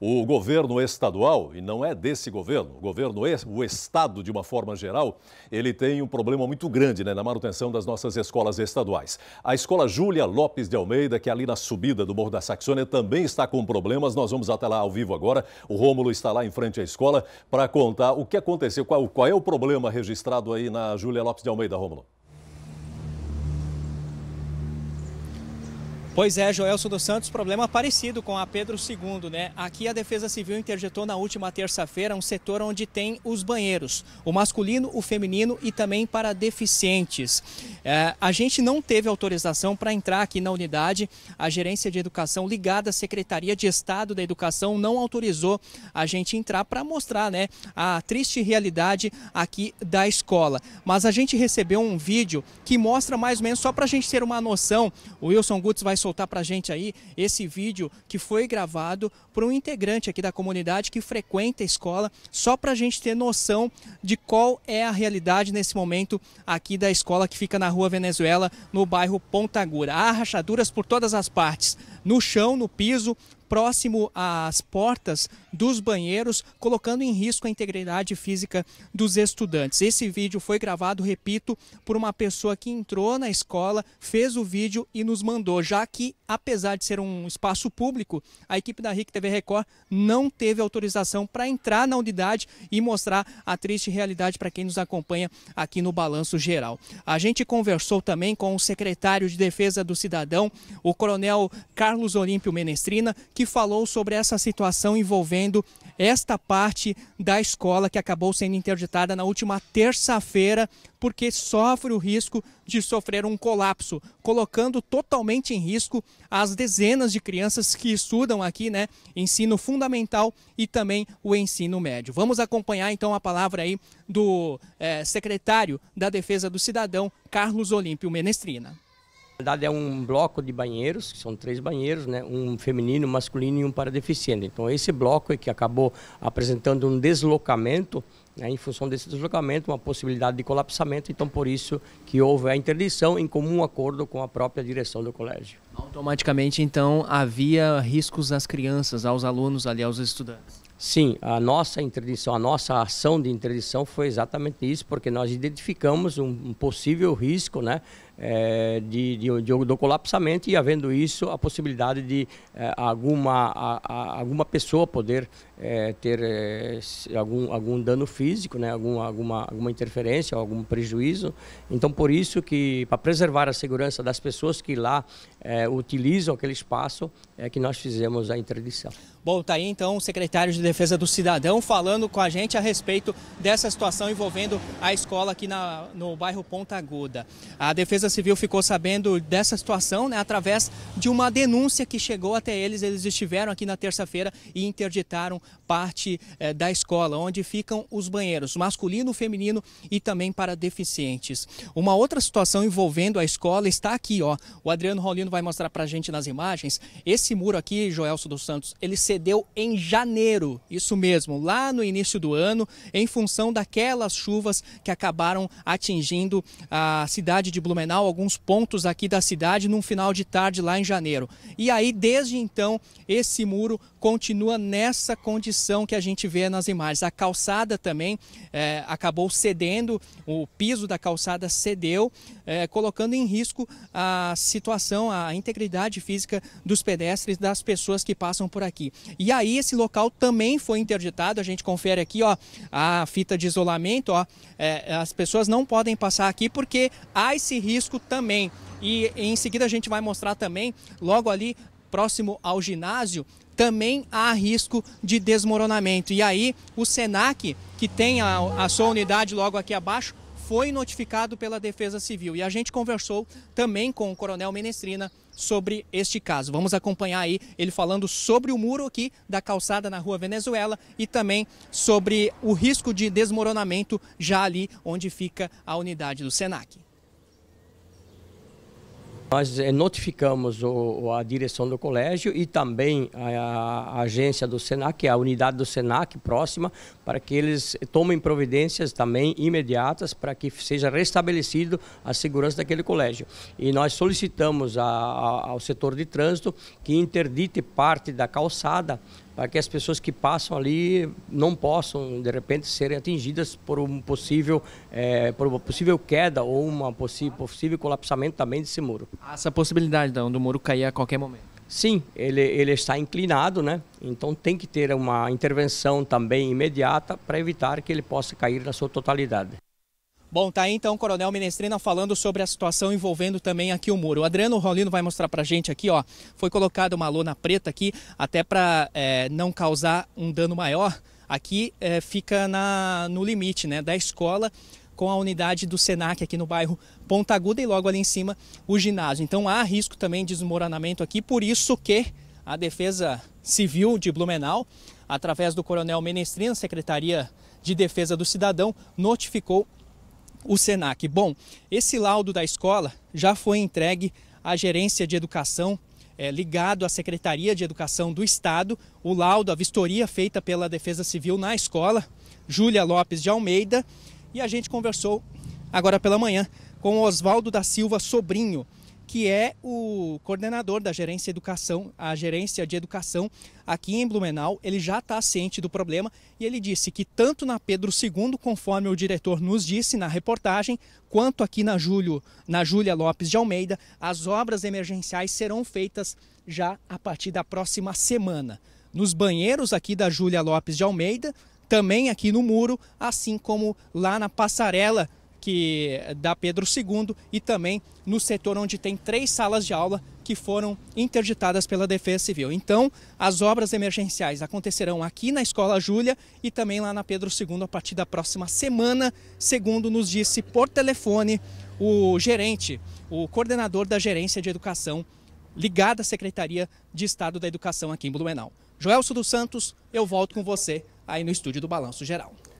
O governo estadual, e não é desse governo, o governo, o Estado, de uma forma geral, ele tem um problema muito grande né, na manutenção das nossas escolas estaduais. A escola Júlia Lopes de Almeida, que é ali na subida do Morro da Saxônia, também está com problemas. Nós vamos até lá ao vivo agora. O Rômulo está lá em frente à escola para contar o que aconteceu, qual, qual é o problema registrado aí na Júlia Lopes de Almeida, Rômulo. Pois é, Joelson dos Santos, problema parecido com a Pedro II, né? Aqui a Defesa Civil interjetou na última terça-feira um setor onde tem os banheiros, o masculino, o feminino e também para deficientes. É, a gente não teve autorização para entrar aqui na unidade, a Gerência de Educação ligada à Secretaria de Estado da Educação não autorizou a gente entrar para mostrar, né, a triste realidade aqui da escola. Mas a gente recebeu um vídeo que mostra mais ou menos, só para a gente ter uma noção, o Wilson Gutz vai soltar soltar para a gente aí esse vídeo que foi gravado por um integrante aqui da comunidade que frequenta a escola, só para a gente ter noção de qual é a realidade nesse momento aqui da escola que fica na rua Venezuela, no bairro Pontagura. Há rachaduras por todas as partes, no chão, no piso, próximo às portas dos banheiros, colocando em risco a integridade física dos estudantes. Esse vídeo foi gravado, repito, por uma pessoa que entrou na escola, fez o vídeo e nos mandou, já que, apesar de ser um espaço público, a equipe da RIC TV Record não teve autorização para entrar na unidade e mostrar a triste realidade para quem nos acompanha aqui no Balanço Geral. A gente conversou também com o secretário de Defesa do Cidadão, o coronel Carlos Olímpio Menestrina, que falou sobre essa situação envolvendo esta parte da escola que acabou sendo interditada na última terça-feira, porque sofre o risco de sofrer um colapso, colocando totalmente em risco as dezenas de crianças que estudam aqui, né? Ensino fundamental e também o ensino médio. Vamos acompanhar então a palavra aí do é, secretário da Defesa do Cidadão, Carlos Olímpio Menestrina. Na verdade é um bloco de banheiros, que são três banheiros, né? um feminino, masculino e um para deficiente. Então esse bloco é que acabou apresentando um deslocamento, né? em função desse deslocamento, uma possibilidade de colapsamento, então por isso que houve a interdição em comum acordo com a própria direção do colégio. Automaticamente então havia riscos às crianças, aos alunos ali, aos estudantes? Sim, a nossa interdição, a nossa ação de interdição foi exatamente isso, porque nós identificamos um possível risco, né? é, de, de, de, do colapsamento e, havendo isso, a possibilidade de é, alguma, a, a, alguma pessoa poder é, ter é, algum, algum dano físico, né? algum, alguma, alguma interferência, algum prejuízo. Então, por isso que, para preservar a segurança das pessoas que lá é, utilizam aquele espaço, é que nós fizemos a interdição. Bom, tá aí então o secretário de Defesa do Cidadão falando com a gente a respeito dessa situação envolvendo a escola aqui na, no bairro Ponta Aguda. A Defesa Defesa Civil ficou sabendo dessa situação né, através de uma denúncia que chegou até eles. Eles estiveram aqui na terça-feira e interditaram parte eh, da escola, onde ficam os banheiros masculino, feminino e também para deficientes. Uma outra situação envolvendo a escola está aqui, ó. O Adriano Rolino vai mostrar para a gente nas imagens. Esse muro aqui, Joelso dos Santos, ele cedeu em janeiro, isso mesmo, lá no início do ano, em função daquelas chuvas que acabaram atingindo a cidade de Blumenau final, alguns pontos aqui da cidade, num final de tarde lá em janeiro. E aí, desde então, esse muro continua nessa condição que a gente vê nas imagens. A calçada também é, acabou cedendo, o piso da calçada cedeu, é, colocando em risco a situação, a integridade física dos pedestres, das pessoas que passam por aqui. E aí, esse local também foi interditado, a gente confere aqui, ó, a fita de isolamento, ó, é, as pessoas não podem passar aqui porque há esse risco risco também. E em seguida a gente vai mostrar também, logo ali próximo ao ginásio, também há risco de desmoronamento. E aí o SENAC, que tem a, a sua unidade logo aqui abaixo, foi notificado pela Defesa Civil. E a gente conversou também com o Coronel Menestrina sobre este caso. Vamos acompanhar aí ele falando sobre o muro aqui da calçada na Rua Venezuela e também sobre o risco de desmoronamento já ali onde fica a unidade do SENAC. Nós eh, notificamos o, a direção do colégio e também a, a, agência do SENAC, é a unidade do SENAC próxima, para que eles tomem providências também imediatas para que seja restabelecido a segurança daquele colégio. E nós solicitamos a, a, ao setor de trânsito que interdite parte da calçada para que as pessoas que passam ali não possam, de repente, serem atingidas por, um possível, é, por uma possível queda ou um possível colapsamento também desse muro. Há essa possibilidade, então, do muro cair a qualquer momento? Sim, ele, ele está inclinado, né? Então tem que ter uma intervenção também imediata para evitar que ele possa cair na sua totalidade. Bom, tá aí então o Coronel Menestrina falando sobre a situação envolvendo também aqui o muro. O Adriano Rolino vai mostrar pra gente aqui, ó. Foi colocada uma lona preta aqui, até para é, não causar um dano maior. Aqui é, fica na, no limite, né, da escola com a unidade do Senac aqui no bairro Ponta Aguda e logo ali em cima o ginásio. Então há risco também de desmoronamento aqui, por isso que a Defesa Civil de Blumenau, através do Coronel Menestrina, Secretaria de Defesa do Cidadão, notificou o SENAC? Bom, esse laudo da escola já foi entregue à gerência de educação é, ligado à Secretaria de Educação do Estado, o laudo, a vistoria feita pela Defesa Civil na escola, Júlia Lopes de Almeida, e a gente conversou agora pela manhã com Oswaldo da Silva Sobrinho, que é o coordenador da gerência educação, a gerência de educação aqui em Blumenau. Ele já está ciente do problema e ele disse que tanto na Pedro II, conforme o diretor nos disse na reportagem, quanto aqui na Júlio, na Júlia Lopes de Almeida, as obras emergenciais serão feitas já a partir da próxima semana. Nos banheiros aqui da Júlia Lopes de Almeida, também aqui no muro, assim como lá na passarela que eh, da Pedro II e também no setor onde tem três salas de aula que foram interditadas pela Defesa Civil. Então, as obras emergenciais acontecerão aqui na Escola Júlia e também lá na Pedro II a partir da próxima semana, segundo nos disse por telefone o gerente, o coordenador da Gerência de Educação ligada à Secretaria de Estado da Educação aqui em Blumenau. Joelso dos Santos, eu volto com você aí no estúdio do Balanço Geral.